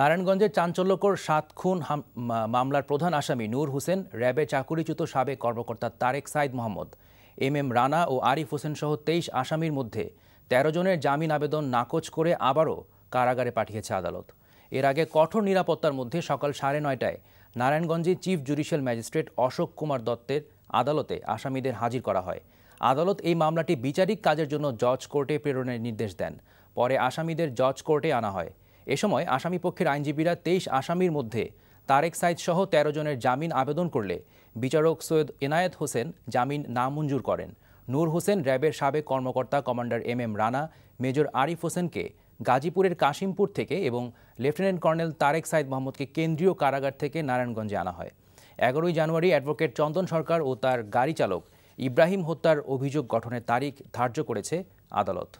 নারায়ণগঞ্জের চাঞ্চল্যকর সাত খুন মামলার প্রধান আসামি নূর হোসেন র্যাবে চাকুরিচ্যুত সাবেক কর্মকর্তা তারেক সাইদ মোহাম্মদ এম এম রানা ও আরিফ হোসেন সহ তেইশ আসামির মধ্যে ১৩ জনের জামিন আবেদন নাকচ করে আবারও কারাগারে পাঠিয়েছে আদালত এর আগে কঠোর নিরাপত্তার মধ্যে সকাল সাড়ে নয়টায় নারায়ণগঞ্জে chief judicial magistrate Ashok Kumar দত্তের আদালতে আসামিদের হাজির করা হয় আদালত এই মামলাটি বিচারিক কাজের জন্য জজ কোর্টে প্রেরণের নির্দেশ দেন পরে আসামিদের জজ কোর্টে আনা হয় এ সময় আসামি পক্ষের আইনজীবীরা তেইশ আসামির মধ্যে তারেক সাইদ সহ তেরো জনের জামিন আবেদন করলে বিচারক সৈয়দ এনায়েত হোসেন জামিন নামঞ্জুর করেন নূর হোসেন র্যাবের সাবেক কর্মকর্তা commander M M Rana major Arif হোসেনকে গাজীপুরের কাশিমপুর থেকে এবং লেফটেন্যান্ট কর্নেল তারেক সাইদ মোহাম্মদকে কেন্দ্রীয় কারাগার থেকে নারায়ণগঞ্জে আনা হয় এগারোই জানুয়ারি অ্যাডভোকেট চন্দন সরকার ও তার গাড়ি চালক ইব্রাহিম হত্যার অভিযোগ গঠনের তারিখ ধার্য করেছে আদালত